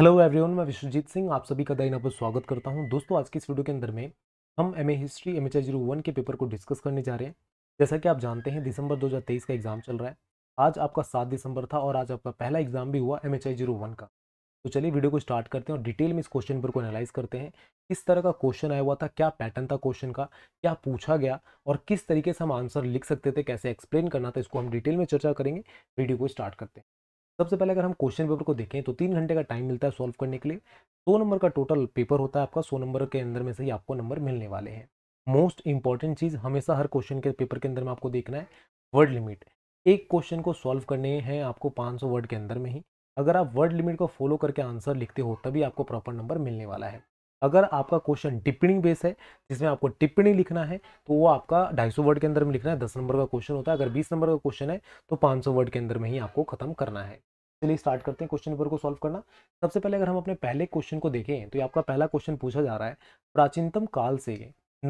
hello everyone मैं विश्वजीत सिंह आप सभी का दाइना पर स्वागत करता हूं दोस्तों आज की इस वीडियो के अंदर में हम M A history M H zero one के पेपर को डिस्कस करने जा रहे हैं जैसा कि आप जानते हैं दिसंबर 2023 का एग्जाम चल रहा है आज आपका सात दिसंबर था और आज आपका पहला एग्जाम भी हुआ एम एच जीरो वन का तो चलिए वीडियो को स्टार्ट करते हैं और डिटेल में इस क्वेश्चन पर को एनालाइज करते हैं किस तरह का क्वेश्चन आया हुआ था क्या पैटर्न था क्वेश्चन का क्या पूछा गया और किस तरीके से हम आंसर लिख सकते थे कैसे एक्सप्लेन करना था इसको हम डिटेल में चर्चा करेंगे वीडियो को स्टार्ट करते हैं सबसे पहले अगर हम क्वेश्चन पेपर को देखें तो तीन घंटे का टाइम मिलता है सॉल्व करने के लिए सौ नंबर का टोटल पेपर होता है आपका सौ नंबर के अंदर में से ही आपको नंबर मिलने वाले हैं मोस्ट इंपॉर्टेंट चीज़ हमेशा हर क्वेश्चन के पेपर के अंदर में आपको देखना है वर्ड लिमिट एक क्वेश्चन को सॉल्व करने हैं आपको 500 वर्ड के अंदर में ही अगर आप वर्ड लिमिट को फॉलो करके आंसर लिखते हो तभी आपको प्रॉपर नंबर मिलने वाला है अगर आपका क्वेश्चन टिप्पणी बेस है जिसमें आपको टिप्पणी लिखना है तो वो आपका ढाई वर्ड के अंदर में लिखना है दस नंबर का क्वेश्चन होता है अगर बीस नंबर का क्वेश्चन है तो पाँच वर्ड के अंदर में ही आपको खत्म करना है चलिए स्टार्ट करते हैं क्वेश्चन पेपर को सॉल्व करना सबसे पहले अगर हम अपने पहले क्वेश्चन को देखें तो ये आपका पहला क्वेश्चन पूछा जा रहा है प्राचीनतम काल से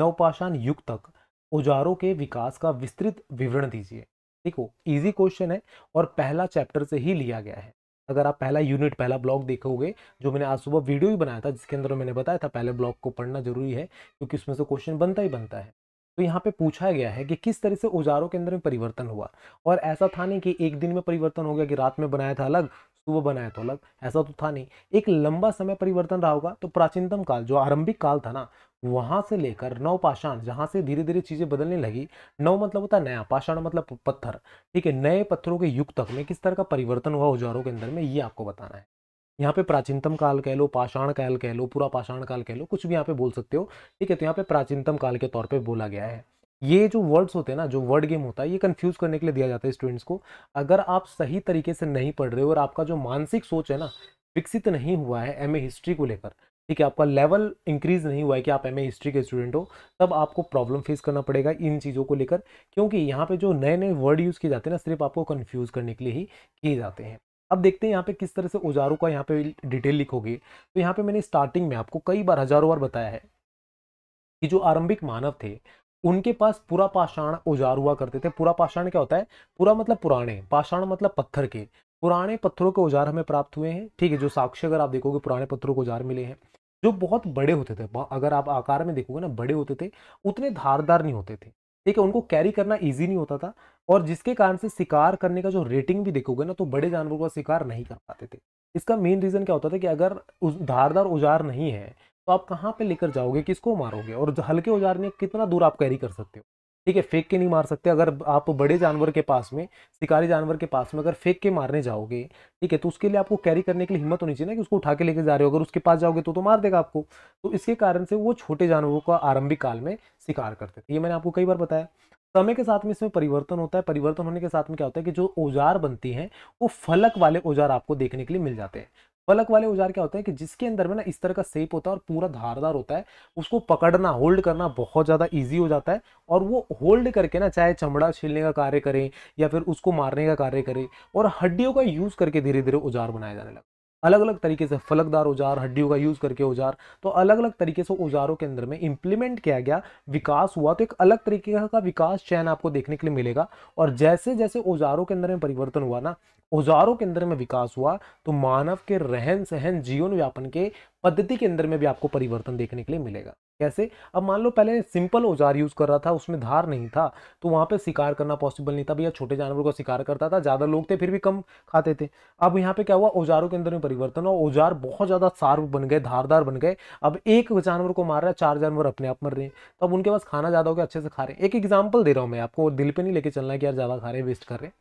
नवपाषाण युग तक औजारों के विकास का विस्तृत विवरण दीजिए देखो इजी क्वेश्चन है और पहला चैप्टर से ही लिया गया है अगर आप पहला यूनिट पहला ब्लॉग देखोगे जो मैंने आज सुबह वीडियो भी बनाया था जिसके अंदर मैंने बताया था पहले ब्लॉग को पढ़ना जरूरी है क्योंकि उसमें से क्वेश्चन बनता ही बनता है तो यहाँ पे पूछा गया है कि किस तरह से औजारों के अंदर में परिवर्तन हुआ और ऐसा था नहीं कि एक दिन में परिवर्तन हो गया कि रात में बनाया था अलग तो वो बनाया तो अलग ऐसा तो था नहीं एक लंबा समय परिवर्तन रहा होगा तो प्राचीनतम काल जो आरंभिक काल था ना वहाँ से लेकर नौ पाषाण जहाँ से धीरे धीरे चीज़ें बदलने लगी नौ मतलब होता है नया पाषाण मतलब पत्थर ठीक है नए पत्थरों के युग तक में किस तरह का परिवर्तन हुआ औजारों के अंदर में ये आपको बताना है यहाँ पे प्राचीनतम काल कह लो पाषाण काल कह लो पूरा पाषाण काल कह लो कुछ भी यहाँ पे बोल सकते हो ठीक है तो यहाँ पे प्राचीनतम काल के तौर पे बोला गया है ये जो वर्ड्स होते हैं ना जो वर्ड गेम होता है ये कंफ्यूज करने के लिए दिया जाता है स्टूडेंट्स को अगर आप सही तरीके से नहीं पढ़ रहे हो और आपका जो मानसिक सोच है ना विकसित नहीं हुआ है एम हिस्ट्री को लेकर ठीक है आपका लेवल इंक्रीज नहीं हुआ है कि आप एम हिस्ट्री के स्टूडेंट हो तब आपको प्रॉब्लम फेस करना पड़ेगा इन चीज़ों को लेकर क्योंकि यहाँ पे जो नए नए वर्ड यूज़ किए जाते हैं ना सिर्फ आपको कन्फ्यूज़ करने के लिए ही किए जाते हैं अब देखते हैं यहाँ पे किस तरह से औजारों का यहाँ पे डिटेल लिखोगे तो यहाँ पे मैंने स्टार्टिंग में आपको कई बार हजारों बार बताया है कि जो आरंभिक मानव थे उनके पास पूरा पाषाण औजार हुआ करते थे पूरा पाषाण क्या होता है पूरा मतलब पुराने पाषाण मतलब पत्थर के पुराने पत्थरों के औजार हमें प्राप्त हुए हैं ठीक है जो साक्ष्य अगर आप देखोगे पुराने पत्थरों के औजार मिले हैं जो बहुत बड़े होते थे अगर आप आकार में देखोगे ना बड़े होते थे उतने धारदार नहीं होते थे ठीक है उनको कैरी करना ईजी नहीं होता था और जिसके कारण से शिकार करने का जो रेटिंग भी देखोगे ना तो बड़े जानवरों का शिकार नहीं कर पाते थे इसका मेन रीज़न क्या होता था कि अगर उस धारदार औजार नहीं है तो आप कहाँ पे लेकर जाओगे किसको मारोगे और हल्के औजार में कितना दूर आप कैरी कर सकते हो ठीक है फेंक के नहीं मार सकते अगर आप बड़े जानवर के पास में शिकारी जानवर के पास में अगर फेंक के मारने जाओगे ठीक है तो उसके लिए आपको कैरी करने के लिए हिम्मत होनी चाहिए ना कि उसको उठा के लेके जा रहे हो अगर उसके पास जाओगे तो तो मार देगा आपको तो इसके कारण से वो छोटे जानवरों का आरंभिक काल में शिकार करते थे ये मैंने आपको कई बार बताया समय के साथ में इसमें परिवर्तन होता है परिवर्तन होने के साथ में क्या होता है कि जो औजार बनती हैं वो फलक वाले औजार आपको देखने के लिए मिल जाते हैं फलक वाले औजार क्या होते हैं कि जिसके अंदर में ना इस तरह का सेप होता है और पूरा धारदार होता है उसको पकड़ना होल्ड करना बहुत ज़्यादा ईजी हो जाता है और वो होल्ड करके ना चाहे चमड़ा छीलने का कार्य करें या फिर उसको मारने का कार्य करें और हड्डियों का यूज़ करके धीरे धीरे औजार बनाया जाने लगा अलग अलग तरीके से फलकदार औजार हड्डियों का यूज़ करके औजार तो अलग अलग तरीके से औजारों के अंदर में इम्प्लीमेंट किया गया विकास हुआ तो एक अलग तरीके का विकास चयन आपको देखने के लिए मिलेगा और जैसे जैसे औजारों के अंदर में परिवर्तन हुआ ना औजारों के अंदर में विकास हुआ तो मानव के रहन सहन जीवन व्यापन के पद्धति के अंदर में भी आपको परिवर्तन देखने के लिए मिलेगा कैसे अब मान लो पहले सिंपल औजार यूज़ कर रहा था उसमें धार नहीं था तो वहां पे शिकार करना पॉसिबल नहीं था भैया छोटे जानवरों का शिकार करता था ज़्यादा लोग थे फिर भी कम खाते थे अब यहाँ पे क्या हुआ औजारों के अंदर में परिवर्तन और औजार बहुत ज़्यादा सार्व बन गए धारदार बन गए अब एक जानवर को मार रहा है चार जानवर अपने आप मर रहे हैं तो अब उनके पास खाना ज़्यादा हो गया अच्छे से खा रहे हैं एक एग्जाम्पल दे रहा हूँ मैं आपको दिल पर नहीं लेके चलना कि यार ज़्यादा खा रहे हैं वेस्ट कर रहे हैं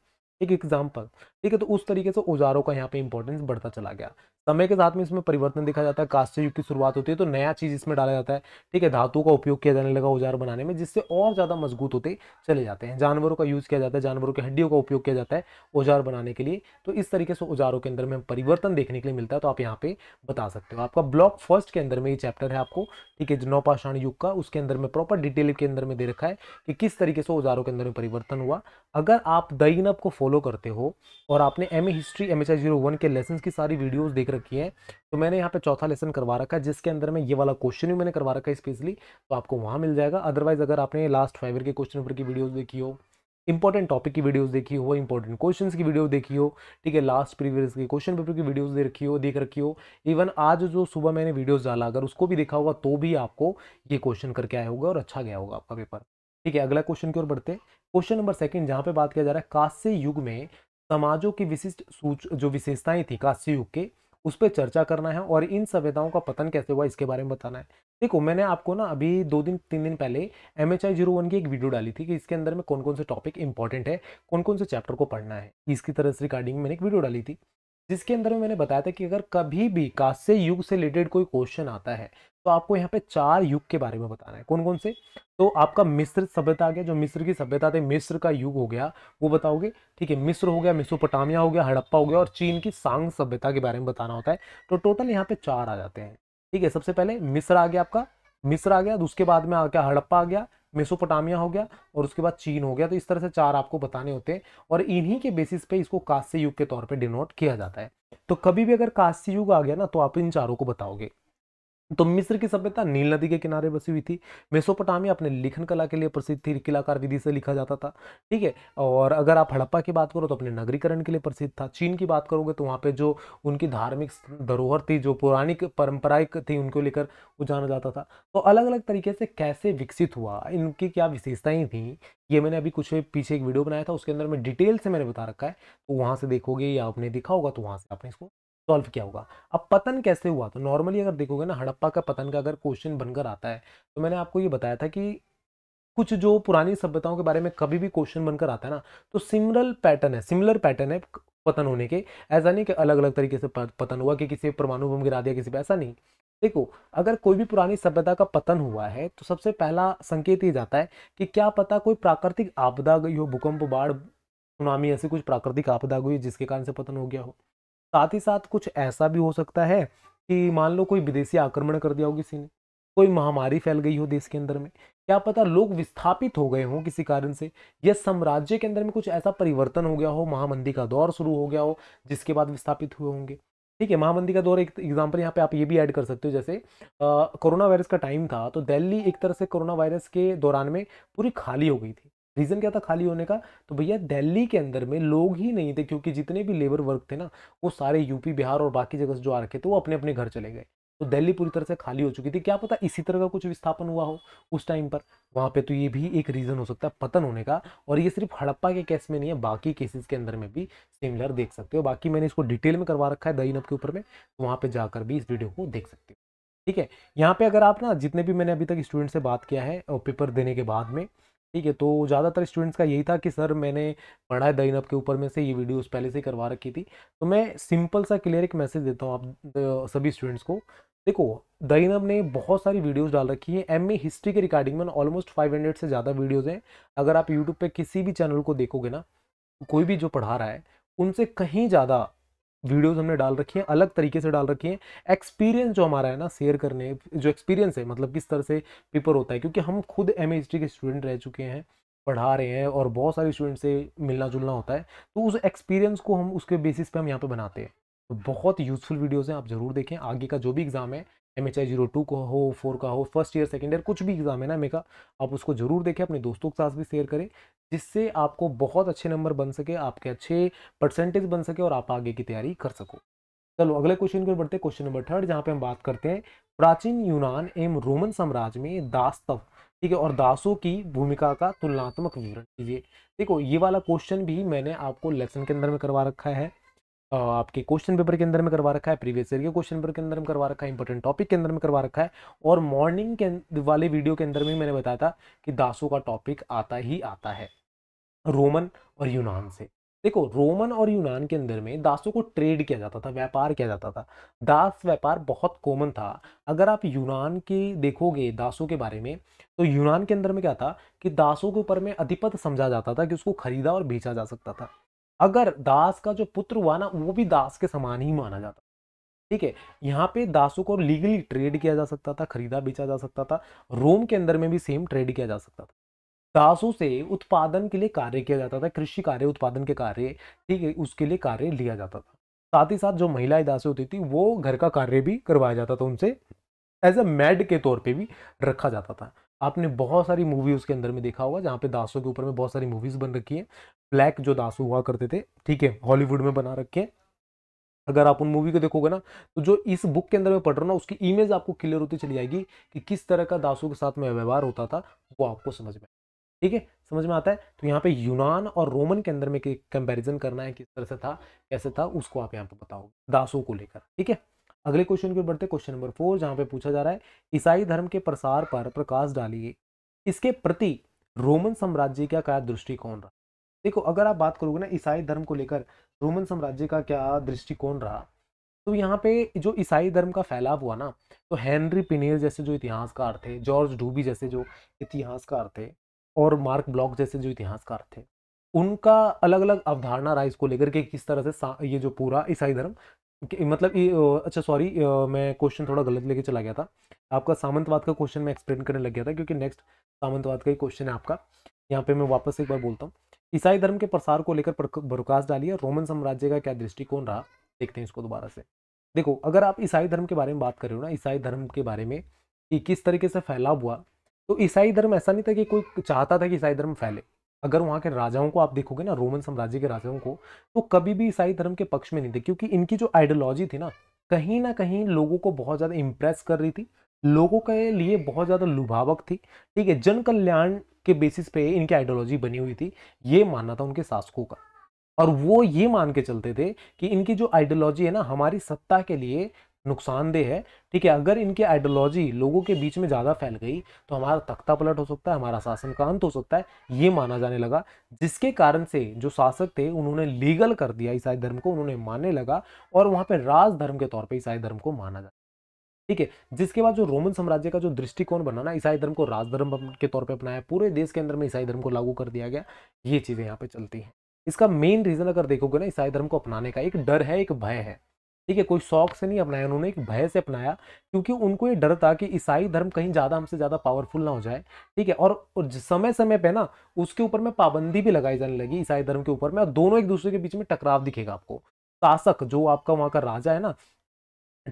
एक एग्जाम्पल ठीक है तो उस तरीके से औजारों का यहाँ पे इंपॉर्टेंस बढ़ता चला गया समय के साथ में इसमें परिवर्तन देखा जाता है कास्ट युग की शुरुआत होती है तो नया चीज इसमें डाला जाता है ठीक है धातु का उपयोग किया जाने लगा औजार बनाने में जिससे और ज्यादा मजबूत होते चले जाते हैं जानवरों का यूज किया जाता है जानवरों की हड्डियों का उपयोग किया जाता है औजार बनाने के लिए तो इस तरीके से औजारों के अंदर में परिवर्तन देखने के लिए मिलता है तो आप यहाँ पे बता सकते हो आपका ब्लॉक फर्स्ट के अंदर में ये चैप्टर है आपको ठीक है नौपाषाण युग का उसके अंदर में प्रॉपर डिटेल के अंदर में दे रखा है कि किस तरीके से औजारों के अंदर में परिवर्तन हुआ अगर आप दईनब को फॉलो फॉलो करते हो और आपने M history M H I zero one के लेसन की सारी वीडियोस देख रखी हैं तो मैंने यहाँ पे चौथा लेसन करवा रखा है जिसके अंदर में ये वाला क्वेश्चन भी मैंने करवा रखा है स्पेशली तो आपको वहाँ मिल जाएगा अदरवाइज अगर आपने लास्ट फाइव ईयर के क्वेश्चन पेपर की वीडियोज़ देखी हो इंपॉर्टेंट टॉपिक की वीडियोज देखी हो इंपॉर्टेंट क्वेश्चन की वीडियो देखी हो ठीक है लास्ट प्रीवियस के क्वेश्चन पेपर की वीडियोज़ दे रखी हो देख रखी हो इवन आज जो सुबह मैंने वीडियोज डाला अगर उसको भी देखा होगा तो भी आपको ये क्वेश्चन करके आया होगा और अच्छा गया होगा आपका पेपर ठीक है अगला क्वेश्चन की ओर बढ़ते क्वेश्चन नंबर सेकंड जहाँ पे बात किया जा रहा है कांस्य युग में समाजों की विशिष्ट सूच जो विशेषताएं थी कांस्य युग के उस पर चर्चा करना है और इन सभ्यताओं का पतन कैसे हुआ इसके बारे में बताना है देखो मैंने आपको ना अभी दो दिन तीन दिन पहले M H I zero one की एक वीडियो डाली थी कि इसके अंदर में कौन कौन से टॉपिक इंपॉर्टेंट है कौन कौन से चैप्टर को पढ़ना है इसकी तरह से रिगार्डिंग मैंने एक वीडियो डाली थी जिसके अंदर में मैंने बताया था कि अगर कभी भी कांस्य युग से रिलेटेड कोई क्वेश्चन आता है तो आपको यहाँ पे चार युग के बारे में बताना है कौन कौन से तो आपका मिस्र सभ्यता आ गया जो मिस्र की सभ्यता थी मिस्र का युग हो गया वो बताओगे ठीक है मिस्र हो गया मिसोपोटामिया हो गया हड़प्पा हो गया और चीन की सांग सभ्यता के बारे में बताना होता है तो टोटल यहाँ पे चार आ जाते हैं ठीक है सबसे पहले मिस्र आ गया आपका मिस्र आ गया उसके बाद में आ गया हड़प्पा आ गया मेसोपोटामिया हो गया और उसके बाद चीन हो गया तो इस तरह से चार आपको बताने होते हैं और इन्हीं के बेसिस पे इसको कास्य युग के तौर पर डिनोट किया जाता है तो कभी भी अगर कास्य युग आ गया ना तो आप इन चारों को बताओगे तो मिस्र की सभ्यता नील नदी के किनारे बसी हुई थी मेसोपोटामिया अपने लिखन कला के लिए प्रसिद्ध थी किलाकार विधि से लिखा जाता था ठीक है और अगर आप हड़प्पा की बात करो तो अपने नगरीकरण के लिए प्रसिद्ध था चीन की बात करोगे तो वहाँ पे जो उनकी धार्मिक धरोहर थी जो पौराणिक परंपराएं थी उनको लेकर वो जाना जाता था तो अलग अलग तरीके से कैसे विकसित हुआ इनकी क्या विशेषताएँ थी ये मैंने अभी कुछ पीछे एक वीडियो बनाया था उसके अंदर में डिटेल से मैंने बता रखा है तो वहाँ से देखोगे या आपने दिखा होगा तो वहाँ से आपने इसको सॉल्व किया होगा अब पतन कैसे हुआ तो नॉर्मली अगर देखोगे ना हड़प्पा का पतन का अगर क्वेश्चन बनकर आता है तो मैंने आपको ये बताया था कि कुछ जो पुरानी सभ्यताओं के बारे में कभी भी क्वेश्चन बनकर आता है ना तो सिमिलर पैटर्न है सिमिलर पैटर्न है पतन होने के ऐसा नहीं कि अलग अलग तरीके से पतन हुआ कि किसी परमाणु बम गिरा दिया किसी पर ऐसा नहीं देखो अगर कोई भी पुरानी सभ्यता का पतन हुआ है तो सबसे पहला संकेत ये जाता है कि क्या पता कोई प्राकृतिक आपदा गई हो भूकंप बाढ़ सुनामी ऐसी कुछ प्राकृतिक आपदा गई जिसके कारण से पतन हो गया हो साथ ही साथ कुछ ऐसा भी हो सकता है कि मान लो कोई विदेशी आक्रमण कर दिया हो किसी ने कोई महामारी फैल गई हो देश के अंदर में क्या पता लोग विस्थापित हो गए हों किसी कारण से या साम्राज्य के अंदर में कुछ ऐसा परिवर्तन हो गया हो महामंदी का दौर शुरू हो गया हो जिसके बाद विस्थापित हुए होंगे ठीक है महामंदी का दौर एक एग्जाम्पल यहाँ पे आप ये भी ऐड कर सकते हो जैसे कोरोना वायरस का टाइम था तो दिल्ली एक तरह से कोरोना वायरस के दौरान में पूरी खाली हो गई थी रीज़न क्या था खाली होने का तो भैया दिल्ली के अंदर में लोग ही नहीं थे क्योंकि जितने भी लेबर वर्क थे ना वो सारे यूपी बिहार और बाकी जगह से जो आ रखे थे वो अपने अपने घर चले गए तो दिल्ली पूरी तरह से खाली हो चुकी थी क्या पता इसी तरह का कुछ विस्थापन हुआ हो उस टाइम पर वहाँ पे तो ये भी एक रीज़न हो सकता है पतन होने का और ये सिर्फ हड़प्पा के केस में नहीं है बाकी केसेस के अंदर में भी सिमिलर देख सकते हो बाकी मैंने इसको डिटेल में करवा रखा है दही नब के ऊपर में तो वहाँ पर जाकर भी इस वीडियो को देख सकते हो ठीक है यहाँ पे अगर आप ना जितने भी मैंने अभी तक स्टूडेंट से बात किया है पेपर देने के बाद में ठीक है तो ज़्यादातर स्टूडेंट्स का यही था कि सर मैंने पढ़ा है दइन के ऊपर में से ये वीडियोस पहले से करवा रखी थी तो मैं सिंपल सा क्लियर एक मैसेज देता हूँ आप सभी स्टूडेंट्स को देखो दइनब ने बहुत सारी वीडियोस डाल रखी है एम हिस्ट्री के रिगार्डिंग में ऑलमोस्ट 500 से ज़्यादा वीडियोज़ हैं अगर आप यूट्यूब पर किसी भी चैनल को देखोगे ना कोई भी जो पढ़ा रहा है उनसे कहीं ज़्यादा वीडियोस हमने डाल रखी हैं अलग तरीके से डाल रखी हैं एक्सपीरियंस जो हमारा है ना शेयर करने जो एक्सपीरियंस है मतलब किस तरह से पेपर होता है क्योंकि हम खुद एम के स्टूडेंट रह चुके हैं पढ़ा रहे हैं और बहुत सारे स्टूडेंट से मिलना जुलना होता है तो उस एक्सपीरियंस को हम उसके बेसिस पे हम यहाँ पे बनाते हैं तो बहुत यूज़फुल वीडियोज़ हैं आप ज़रूर देखें आगे का जो भी एग्ज़ाम है M H I zero two का हो फोर का हो फर्स्ट ईयर सेकेंड ईयर कुछ भी एग्ज़ाम है ना का आप उसको ज़रूर देखें अपने दोस्तों के साथ भी शेयर करें जिससे आपको बहुत अच्छे नंबर बन सके आपके अच्छे परसेंटेज बन सके और आप आगे की तैयारी कर सको चलो अगले क्वेश्चन की बढ़ते हैं क्वेश्चन नंबर थर्ड जहाँ पे हम बात करते हैं प्राचीन यूनान एवं रोमन साम्राज्य में दासतव ठीक है और दासों की भूमिका का तुलनात्मक विवरण कीजिए देखो ये वाला क्वेश्चन भी मैंने आपको लेसन के अंदर में करवा रखा है आपके क्वेश्चन पेपर के अंदर में करवा रखा है प्रीवियस ईयर के क्वेश्चन पेपर के अंदर में करवा रखा है इंपॉर्टेंट टॉपिक के अंदर में करवा रखा है और मॉर्निंग के वाले वीडियो के अंदर में मैंने बताया था कि दासों का टॉपिक आता ही आता है रोमन और यूनान से देखो रोमन और यूनान के अंदर में दासों को ट्रेड किया जाता था व्यापार किया जाता था दास व्यापार बहुत कॉमन था अगर आप यूनान के देखोगे दासों के बारे में तो यूनान के अंदर में क्या था कि दासों के ऊपर में अधिपत समझा जाता था कि उसको खरीदा और बेचा जा सकता था अगर दास का जो पुत्र हुआ ना वो भी दास के समान ही माना जाता ठीक है यहाँ पे दासों को लीगली ट्रेड किया जा सकता था खरीदा बेचा जा सकता था रोम के अंदर में भी सेम ट्रेड किया जा सकता था दासों से उत्पादन के लिए कार्य किया जाता था कृषि कार्य उत्पादन के कार्य ठीक है उसके लिए कार्य लिया जाता था साथ ही साथ जो महिलाएं दासी होती थी वो घर का कार्य भी करवाया जाता था उनसे एज अ मेड के तौर पे भी रखा जाता था आपने बहुत सारी मूवी उसके अंदर में देखा होगा जहाँ पे दासों के ऊपर में बहुत सारी मूवीज़ बन रखी है ब्लैक जो दासू हुआ करते थे ठीक है हॉलीवुड में बना रखे हैं अगर आप उन मूवी को देखोगे ना तो जो इस बुक के अंदर में पढ़ रहा ना उसकी इमेज आपको क्लियर होती चली जाएगी कि किस तरह का दासों के साथ में व्यवहार होता था वो आपको समझ में ठीक है समझ में आता है तो यहाँ पे यूनान और रोमन के अंदर में कंपैरिजन करना है किस तरह से था कैसे था उसको आप यहाँ पे बताओगे दासों को लेकर ठीक है अगले क्वेश्चन की बढ़ते क्वेश्चन नंबर फोर जहाँ पे पूछा जा रहा है ईसाई धर्म के प्रसार पर प्रकाश डालिए इसके प्रति रोमन साम्राज्य का क्या दृष्टिकोण रहा देखो अगर आप बात करोगे ना ईसाई धर्म को लेकर रोमन साम्राज्य का क्या दृष्टिकोण रहा तो यहाँ पे जो ईसाई धर्म का फैलाव हुआ ना तो हेनरी पिनेल जैसे जो इतिहासकार थे जॉर्ज डूबी जैसे जो इतिहासकार थे और मार्क ब्लॉक जैसे जो इतिहासकार थे उनका अलग अलग अवधारणा रहा इसको लेकर के किस तरह से ये जो पूरा ईसाई धर्म मतलब अच्छा सॉरी मैं क्वेश्चन थोड़ा गलत लेके चला गया था आपका सामंतवाद का क्वेश्चन मैं एक्सप्लेन करने लग गया था क्योंकि नेक्स्ट सामंतवाद का ही क्वेश्चन है आपका यहाँ पे मैं वापस एक बार बोलता हूँ ईसाई धर्म के प्रसार को लेकर डाली है रोमन साम्राज्य का क्या दृष्टिकोण रहा देखते हैं इसको दोबारा से देखो अगर आप ईसाई धर्म के बारे में बात कर रहे हो ना ईसाई धर्म के बारे में कि किस तरीके से फैलाव हुआ तो ईसाई धर्म ऐसा नहीं था कि कोई चाहता था कि ईसाई धर्म फैले अगर वहाँ के राजाओं को आप देखोगे ना रोमन साम्राज्य के राजाओं को तो कभी भी ईसाई धर्म के पक्ष में नहीं थे क्योंकि इनकी जो आइडियोलॉजी थी ना कहीं ना कहीं लोगों को बहुत ज़्यादा इम्प्रेस कर रही थी लोगों के लिए बहुत ज़्यादा लुभावक थी ठीक है जन कल्याण के बेसिस पे इनकी आइडियोलॉजी बनी हुई थी ये मानना था उनके शासकों का और वो ये मान के चलते थे कि इनकी जो आइडियोलॉजी है ना हमारी सत्ता के लिए नुकसानदेह है ठीक है अगर इनकी आइडियोलॉजी लोगों के बीच में ज़्यादा फैल गई तो हमारा तख्ता पलट हो सकता है हमारा शासन का अंत तो हो सकता है ये माना जाने लगा जिसके कारण से जो शासक थे उन्होंने लीगल कर दिया ईसाई धर्म को उन्होंने मानने लगा और वहाँ पर राजधर्म के तौर पर ईसाई धर्म को माना जाता ठीक है जिसके बाद जो रोमन साम्राज्य का जो दृष्टिकोण बना ना ईसाई धर्म को राजधर्म के तौर पर अपनाया पूरे देश के अंदर में ईसाई धर्म को लागू कर दिया गया ये चीज़ें यहाँ पे चलती हैं इसका मेन रीज़न अगर देखोगे ना ईसाई धर्म को अपनाने का एक डर है एक भय है ठीक है कोई शौक से नहीं अपनाया उन्होंने एक भय से अपनाया क्योंकि उनको ये डर था कि ईसाई धर्म कहीं ज़्यादा हमसे ज़्यादा पावरफुल ना हो जाए ठीक है और, समय समय पे ना उसके ऊपर में पाबंदी भी लगाई जाने लगी ईसाई धर्म के ऊपर में और दोनों एक दूसरे के बीच में टकराव दिखेगा आपको शासक जो आपका वहाँ का राजा है ना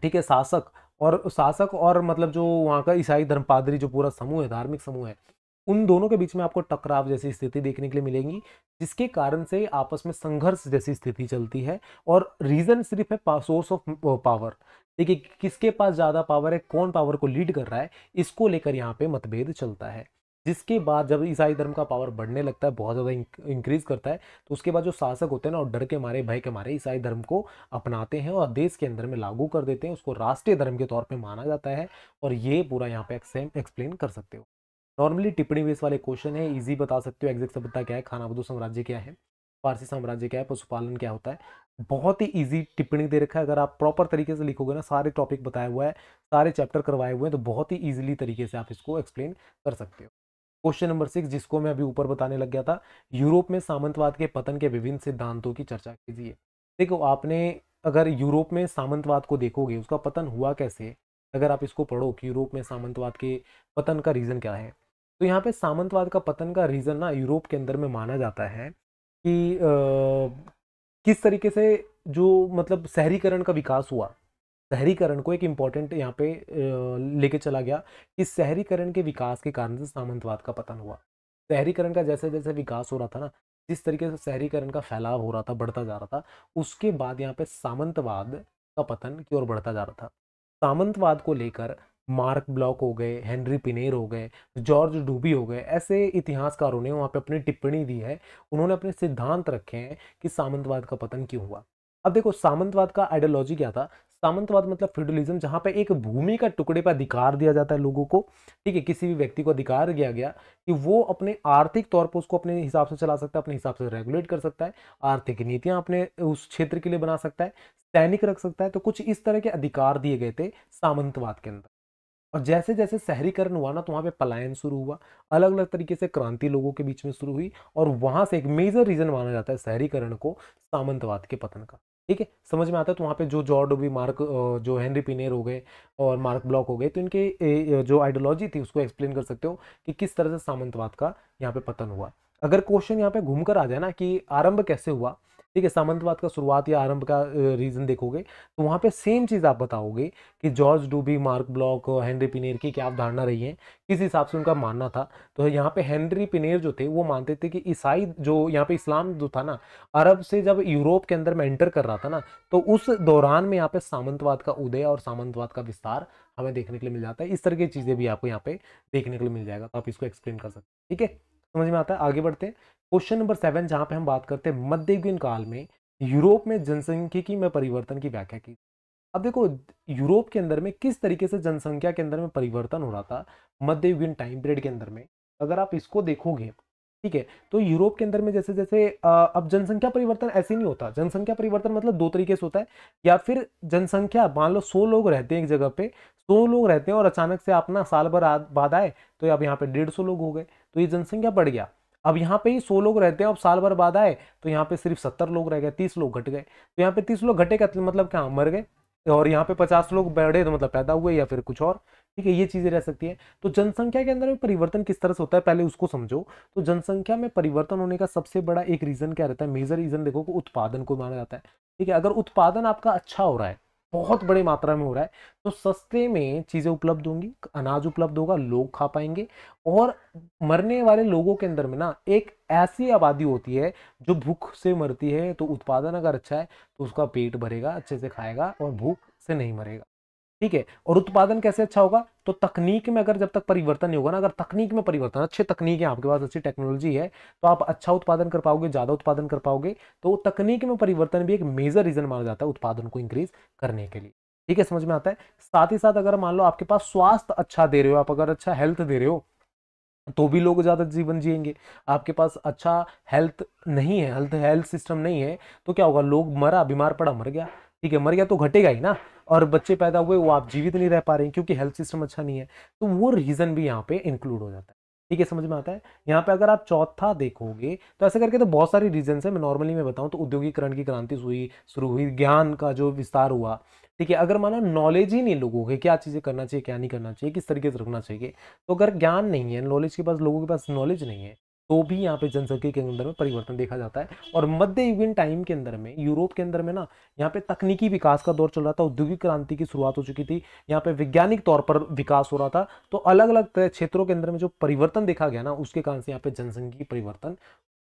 ठीक है शासक और शासक और मतलब जो वहाँ का ईसाई धर्म पादरी जो पूरा समूह है धार्मिक समूह है उन दोनों के बीच में आपको टकराव जैसी स्थिति देखने के लिए मिलेंगी जिसके कारण से आपस में संघर्ष जैसी स्थिति चलती है और रीज़न सिर्फ है सोर्स ऑफ पावर देखिए किसके पास ज़्यादा पावर है कौन पावर को लीड कर रहा है इसको लेकर यहाँ पे मतभेद चलता है जिसके बाद जब ईसाई धर्म का पावर बढ़ने लगता है बहुत ज़्यादा इंक्रीज करता है तो उसके बाद जो शासक होते हैं ना और डर के मारे भय के मारे ईसाई धर्म को अपनाते हैं और देश के अंदर में लागू कर देते हैं उसको राष्ट्रीय धर्म के तौर पर माना जाता है और ये पूरा यहाँ पे एक्सप्लेन कर सकते हो नॉर्मली टिप्पणी बेस वाले क्वेश्चन है इजी बता सकते हो एग्जैक्ट सभ्यता क्या है खानाबदू साम्राज्य क्या है फारसी साम्राज्य क्या है पशुपालन क्या होता है बहुत ही इजी टिप्पणी दे रखा है अगर आप प्रॉपर तरीके से लिखोगे ना सारे टॉपिक बताया हुआ है सारे चैप्टर करवाए हुए हैं तो बहुत ही ईजिली तरीके से आप इसको एक्सप्लेन कर सकते हो क्वेश्चन नंबर सिक्स जिसको मैं अभी ऊपर बताने लग गया था यूरोप में सामंतवाद के पतन के विभिन्न सिद्धांतों की चर्चा कीजिए देखो आपने अगर यूरोप में सामंतवाद को देखोगे उसका पतन हुआ कैसे अगर आप इसको पढ़ो कि यूरोप में सामंतवाद के पतन का रीज़न क्या है तो यहाँ पे सामंतवाद का पतन का रीज़न ना यूरोप के अंदर में माना जाता है कि आ, किस तरीके से जो मतलब शहरीकरण का विकास हुआ शहरीकरण को एक इम्पॉर्टेंट यहाँ पे लेके चला गया कि शहरीकरण के विकास के कारण से सामंतवाद का पतन हुआ शहरीकरण का जैसे जैसे विकास हो रहा था ना जिस तरीके से शहरीकरण का फैलाव हो रहा था बढ़ता जा रहा था उसके बाद यहाँ पे सामंतवाद का पतन की ओर बढ़ता जा रहा था सामंतवाद को लेकर मार्क ब्लॉक हो गए हेनरी पिनेर हो गए जॉर्ज डूबी हो गए ऐसे इतिहासकारों ने वहाँ पे अपनी टिप्पणी दी है उन्होंने अपने सिद्धांत रखे हैं कि सामंतवाद का पतन क्यों हुआ अब देखो सामंतवाद का आइडियोलॉजी क्या था सामंतवाद मतलब फ्यूडलिज्म जहाँ पे एक भूमि का टुकड़े पर अधिकार दिया जाता है लोगों को ठीक है किसी भी व्यक्ति को अधिकार दिया गया कि वो अपने आर्थिक तौर पर उसको अपने हिसाब से चला सकता है अपने हिसाब से रेगुलेट कर सकता है आर्थिक नीतियाँ अपने उस क्षेत्र के लिए बना सकता है सैनिक रख सकता है तो कुछ इस तरह के अधिकार दिए गए थे सामंतवाद के अंदर और जैसे जैसे शहरीकरण हुआ ना तो वहाँ पे पलायन शुरू हुआ अलग अलग तरीके से क्रांति लोगों के बीच में शुरू हुई और वहाँ से एक मेजर रीजन माना जाता है शहरीकरण को सामंतवाद के पतन का ठीक है समझ में आता है तो वहाँ पे जो जॉर्ड भी मार्क जो हेनरी पिनेर हो गए और मार्क ब्लॉक हो गए तो इनके जो आइडियोलॉजी थी उसको एक्सप्लेन कर सकते हो कि किस तरह से सामंतवाद का यहाँ पे पतन हुआ अगर क्वेश्चन यहाँ पे घूम कर आ जाए ना कि आरंभ कैसे हुआ ठीक है सामंतवाद का शुरुआत या आरंभ का रीज़न देखोगे तो वहाँ पे सेम चीज़ आप बताओगे कि जॉर्ज डूबी मार्क ब्लॉक हेनरी पिनेर की क्या अवधारणा रही है किस हिसाब से उनका मानना था तो यहाँ पे हेनरी पिनेर जो थे वो मानते थे कि ईसाई जो यहाँ पे इस्लाम जो था ना अरब से जब यूरोप के अंदर में एंटर कर रहा था ना तो उस दौरान में यहाँ पे सामंतवाद का उदय और सामंतवाद का विस्तार हमें देखने के लिए मिल जाता है इस तरह की चीज़ें भी आपको यहाँ पे देखने के लिए मिल जाएगा तो आप इसको एक्सप्लेन कर सकते हैं ठीक है समझ में आता है आगे बढ़ते हैं क्वेश्चन नंबर सेवन जहां पे हम बात करते हैं मध्ययुगीन काल में यूरोप में जनसंख्यिकी में परिवर्तन की व्याख्या की अब देखो यूरोप के अंदर में किस तरीके से जनसंख्या के अंदर में परिवर्तन हो रहा था मध्ययुगीन टाइम पीरियड के अंदर में अगर आप इसको देखोगे ठीक है तो यूरोप के अंदर में जैसे जैसे अब जनसंख्या परिवर्तन ऐसे नहीं होता जनसंख्या परिवर्तन मतलब दो तरीके से होता है या फिर जनसंख्या मान लो सौ लोग रहते हैं एक जगह पे सौ लोग रहते हैं और अचानक से अपना साल भर बाद आए तो अब यहाँ पे डेढ़ सौ लोग हो गए तो ये जनसंख्या बढ़ गया अब यहाँ पे ही सौ लोग रहते हैं अब साल भर बाद आए तो यहाँ पे सिर्फ सत्तर लोग रह गए तीस लोग घट गए तो यहाँ पे तीस लोग घटे का मतलब क्या मर गए और यहाँ पे पचास लोग बढ़े तो मतलब पैदा हुए या फिर कुछ और ठीक है ये चीज़ें रह सकती है तो जनसंख्या के अंदर में परिवर्तन किस तरह से होता है पहले उसको समझो तो जनसंख्या में परिवर्तन होने का सबसे बड़ा एक रीज़न क्या रहता है मेजर रीज़न देखो उत्पादन को माना जाता है ठीक है अगर उत्पादन आपका अच्छा हो रहा है बहुत बड़े मात्रा में हो रहा है तो सस्ते में चीज़ें उपलब्ध होंगी अनाज उपलब्ध होगा लोग खा पाएंगे और मरने वाले लोगों के अंदर में ना एक ऐसी आबादी होती है जो भूख से मरती है तो उत्पादन अगर अच्छा है तो उसका पेट भरेगा अच्छे से खाएगा और भूख से नहीं मरेगा ठीक है और उत्पादन कैसे अच्छा होगा तो तकनीक में अगर जब तक परिवर्तन नहीं होगा ना अगर तकनीक में परिवर्तन अच्छे तकनीक है आपके पास अच्छी टेक्नोलॉजी है तो आप अच्छा उत्पादन कर पाओगे ज़्यादा उत्पादन कर पाओगे तो तकनीक में परिवर्तन भी एक मेजर रीजन माना जाता है उत्पादन को इंक्रीज करने के लिए ठीक है समझ में आता है साथ ही साथ अगर मान लो आपके पास स्वास्थ्य अच्छा दे रहे हो आप अगर अच्छा हेल्थ दे रहे हो तो भी लोग ज़्यादा जीवन जिएंगे आपके पास अच्छा हेल्थ नहीं है हेल्थ हेल्थ सिस्टम नहीं है तो क्या होगा लोग मरा बीमार पड़ा मर गया ठीक है मर गया तो घटेगा ही ना और बच्चे पैदा हुए वो आप जीवित नहीं रह पा रहे हैं क्योंकि हेल्थ सिस्टम अच्छा नहीं है तो वो रीज़न भी यहाँ पे इंक्लूड हो जाता है ठीक है समझ में आता है यहाँ पे अगर आप चौथा देखोगे तो ऐसे करके तो बहुत सारे रीजन है मैं नॉर्मली मैं बताऊँ तो उद्योगीकरण की क्रांति हुई शुरू हुई ज्ञान का जो विस्तार हुआ ठीक है अगर माना नॉलेज ही नहीं लोगों के क्या चीज़ें करना चाहिए क्या नहीं करना चाहिए किस तरीके से रखना चाहिए तो अगर ज्ञान नहीं है नॉलेज के पास लोगों के पास नॉलेज नहीं है तो भी यहाँ पे जनसंख्या के अंदर में परिवर्तन देखा जाता है और मध्य युगिन टाइम के अंदर में यूरोप के अंदर में ना यहाँ पे तकनीकी विकास का दौर चल रहा था औद्योगिक क्रांति की शुरुआत हो चुकी थी यहाँ पे वैज्ञानिक तौर पर विकास हो रहा था तो अलग अलग क्षेत्रों के अंदर में जो परिवर्तन देखा गया ना उसके कारण से यहाँ पे जनसंख्या परिवर्तन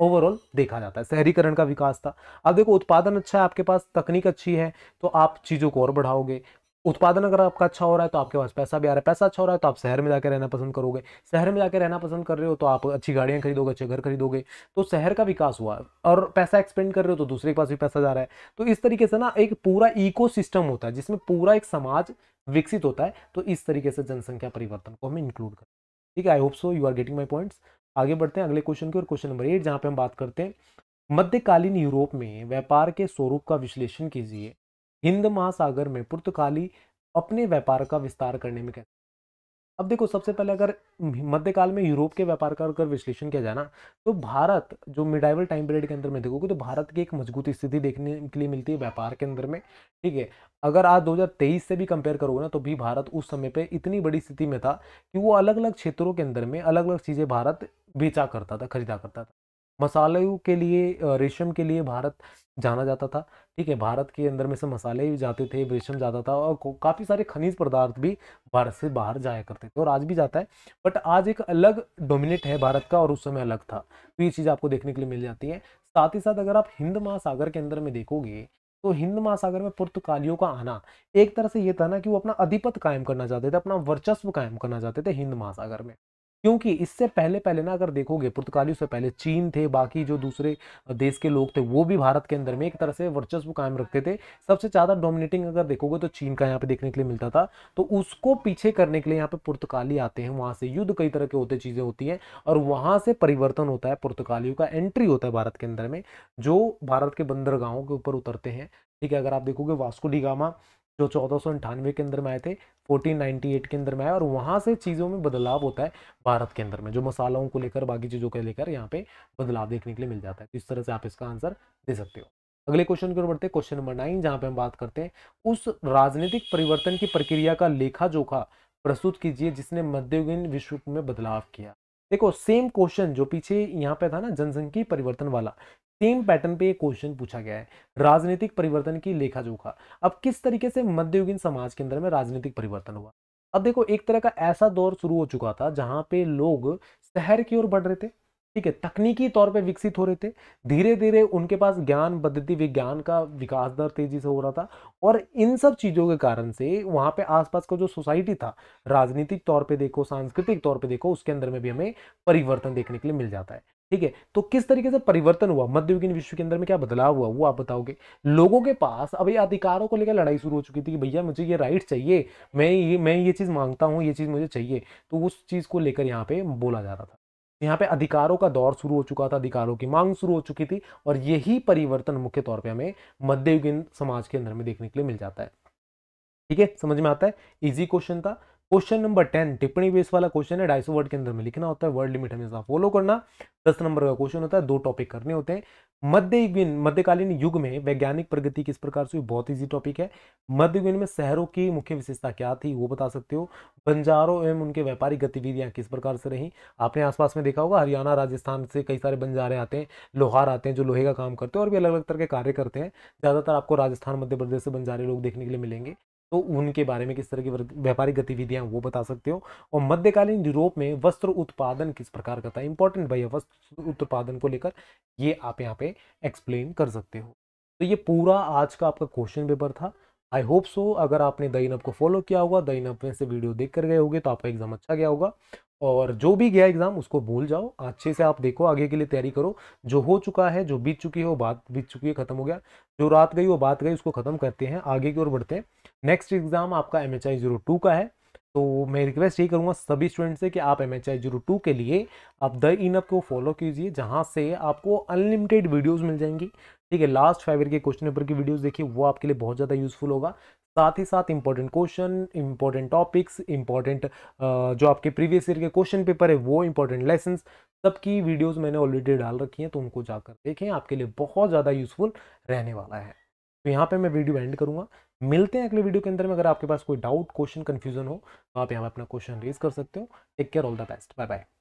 ओवरऑल देखा जाता है शहरीकरण का विकास था अब देखो उत्पादन अच्छा है आपके पास तकनीक अच्छी है तो आप चीज़ों को और बढ़ाओगे उत्पादन अगर आपका अच्छा हो रहा है तो आपके पास पैसा भी आ रहा है पैसा अच्छा हो रहा है तो आप शहर में जाकर रहना पसंद करोगे शहर में जाकर रहना पसंद कर रहे हो तो आप अच्छी गाड़ियाँ खरीदोगे अच्छे घर खरीदोगे तो शहर का विकास हुआ और पैसा एक्सपेंड कर रहे हो तो दूसरे के पास भी पैसा जा रहा है तो इस तरीके से ना एक पूरा इको होता है जिसमें पूरा एक समाज विकसित होता है तो इस तरीके से जनसंख्या परिवर्तन को हमें इंक्लूड करें ठीक है I hope so you are getting my points आगे बढ़ते हैं अगले क्वेश्चन की और क्वेश्चन नंबर एट जहाँ पे हम बात करते हैं मध्यकालीन यूरोप में व्यापार के स्वरूप का विश्लेषण कीजिए हिंद महासागर में पुर्तगाली अपने व्यापार का विस्तार करने में कहते अब देखो सबसे पहले अगर मध्यकाल में यूरोप के व्यापार का अगर विश्लेषण किया जाए ना तो भारत जो मिडाइवल टाइम पीरियड के अंदर में देखोगे तो भारत की एक मजबूत स्थिति देखने के लिए मिलती है व्यापार के अंदर में ठीक है अगर आज 2023 से भी कंपेयर करोगे ना तो भी भारत उस समय पे इतनी बड़ी स्थिति में था कि वो अलग अलग क्षेत्रों के अंदर में अलग अलग चीज़ें भारत बेचा करता था खरीदा करता था मसालों के लिए रेशम के लिए भारत जाना जाता था ठीक है भारत के अंदर में से मसाले भी जाते थे रेशम जाता था और काफ़ी सारे खनिज पदार्थ भी भारत से बाहर जाया करते थे और आज भी जाता है बट आज एक अलग डोमिनेट है भारत का और उस समय अलग था तो ये चीज़ आपको देखने के लिए मिल जाती है साथ ही साथ अगर आप हिंद महासागर के अंदर में देखोगे तो हिंद महासागर में पुर्तगालियों का आना एक तरह से ये था ना कि वो अपना अधिपत कायम करना चाहते थे अपना वर्चस्व कायम करना चाहते थे हिंद महासागर में क्योंकि इससे पहले पहले ना अगर देखोगे पुर्तगालियों से पहले चीन थे बाकी जो दूसरे देश के लोग थे वो भी भारत के अंदर में एक तरह से वर्चस्व कायम रखते थे सबसे ज़्यादा डोमिनेटिंग अगर देखोगे तो चीन का यहाँ पे देखने के लिए मिलता था तो उसको पीछे करने के लिए यहाँ पे पुर्तगाली आते हैं वहाँ से युद्ध कई तरह के होते चीज़ें होती हैं और वहाँ से परिवर्तन होता है पुर्तगालियों का एंट्री होता है भारत के अंदर में जो भारत के बंदरगाहों के ऊपर उतरते हैं ठीक है अगर आप देखोगे वास्को डिगामा जो चौदह के अंदर में आए थे 1498 के अंदर में आए और वहाँ से चीज़ों में बदलाव होता है भारत के अंदर में जो मसालों को लेकर बाकी चीज़ों को लेकर यहाँ पे बदलाव देखने के लिए मिल जाता है तो इस तरह से आप इसका आंसर दे सकते हो अगले क्वेश्चन की ओर बढ़ते हैं क्वेश्चन नंबर नाइन जहाँ पे हम बात करते हैं उस राजनीतिक परिवर्तन की प्रक्रिया का लेखा जोखा प्रस्तुत कीजिए जिसने मध्ययुगीन विश्व में बदलाव किया देखो सेम क्वेश्चन जो पीछे यहाँ पे था ना जनसंख्या परिवर्तन वाला सेम पैटर्न पे ये क्वेश्चन पूछा गया है राजनीतिक परिवर्तन की लेखा जोखा अब किस तरीके से मध्ययुगीन समाज के अंदर में राजनीतिक परिवर्तन हुआ अब देखो एक तरह का ऐसा दौर शुरू हो चुका था जहाँ पे लोग शहर की ओर बढ़ रहे थे ठीक है तकनीकी तौर पे विकसित हो रहे थे धीरे धीरे उनके पास ज्ञान पद्धति विज्ञान का विकास दर तेजी से हो रहा था और इन सब चीज़ों के कारण से वहाँ पे आसपास का जो सोसाइटी था राजनीतिक तौर पे देखो सांस्कृतिक तौर पे देखो उसके अंदर में भी हमें परिवर्तन देखने के लिए मिल जाता है ठीक है तो किस तरीके से परिवर्तन हुआ मध्ययुगीन विश्व के अंदर में क्या बदलाव हुआ वो आप बताओगे लोगों के पास अब ये अधिकारों को लेकर लड़ाई शुरू हो चुकी थी कि भैया मुझे ये राइट चाहिए मैं ये मैं ये चीज़ मांगता हूँ ये चीज़ मुझे चाहिए तो उस चीज़ को लेकर यहाँ पे बोला जा रहा था यहाँ पे अधिकारों का दौर शुरू हो चुका था अधिकारों की मांग शुरू हो चुकी थी और यही परिवर्तन मुख्य तौर पे हमें मध्ययुगीन समाज के अंदर में देखने के लिए मिल जाता है ठीक है समझ में आता है इजी क्वेश्चन था क्वेश्चन नंबर टेन टिप्पणी बेस वाला क्वेश्चन है ढाई वर्ड के अंदर में लिखना होता है वर्ड लिमिट हमेशा फॉलो करना दस नंबर का क्वेश्चन होता है दो टॉपिक करने होते हैं मध्य मध्यकालीन युग में वैज्ञानिक प्रगति किस प्रकार से बहुत ईजी टॉपिक है मध्य युग में शहरों की मुख्य विशेषता क्या थी वो बता सकते हो बंजारों एवं उनके व्यापारिक गतिविधियाँ किस प्रकार से रहीं आपने आसपास में देखा होगा हरियाणा राजस्थान से कई सारे बंजारे आते हैं लोहार आते हैं जो लोहे का काम करते हैं और भी अलग अलग तरह के कार्य करते हैं ज़्यादातर आपको राजस्थान मध्य प्रदेश से बंजारे लोग देखने के लिए मिलेंगे तो उनके बारे में किस तरह की व्यापारिक गतिविधियां वो बता सकते हो और मध्यकालीन यूरोप में वस्त्र उत्पादन किस प्रकार का था इंपॉर्टेंट भैया वस्त्र उत्पादन को लेकर ये आप यहाँ पे एक्सप्लेन कर सकते हो तो ये पूरा आज का आपका क्वेश्चन पेपर था आई होप सो अगर आपने दइन को फॉलो किया होगा दइन में से वीडियो देख कर गए होगे तो आपका एग्जाम अच्छा गया होगा और जो भी गया एग्ज़ाम उसको भूल जाओ अच्छे से आप देखो आगे के लिए तैयारी करो जो हो चुका है जो बीत चुकी है वो बात बीत चुकी है खत्म हो गया जो रात गई वो बात गई उसको ख़त्म करते हैं आगे की ओर बढ़ते हैं नेक्स्ट एग्ज़ाम आपका M H I zero two का है तो मैं रिक्वेस्ट यही करूँगा सभी स्टूडेंट से कि आप M H I zero two के लिए आप द इन अप को फॉलो कीजिए जहाँ से आपको अनलिमिटेड वीडियोज़ मिल जाएंगी ठीक है लास्ट फाइव ईयर के क्वेश्चन पेपर की वीडियोस देखिए वो आपके लिए बहुत ज़्यादा यूजफुल होगा साथ ही साथ important question important topics important जो आपके प्रीवियस ईयर के क्वेश्चन पेपर है वो इंपॉर्टेंट लेसन सबकी वीडियोस मैंने ऑलरेडी डाल रखी हैं तो उनको जाकर देखें आपके लिए बहुत ज़्यादा यूजफुल रहने वाला है तो यहाँ पे मैं वीडियो एंड करूँगा मिलते हैं अगले वीडियो के अंदर में अगर आपके पास कोई डाउट क्वेश्चन कन्फ्यूजन हो तो आप यहाँ पर अपना क्वेश्चन रेज कर सकते हो take care all the best bye bye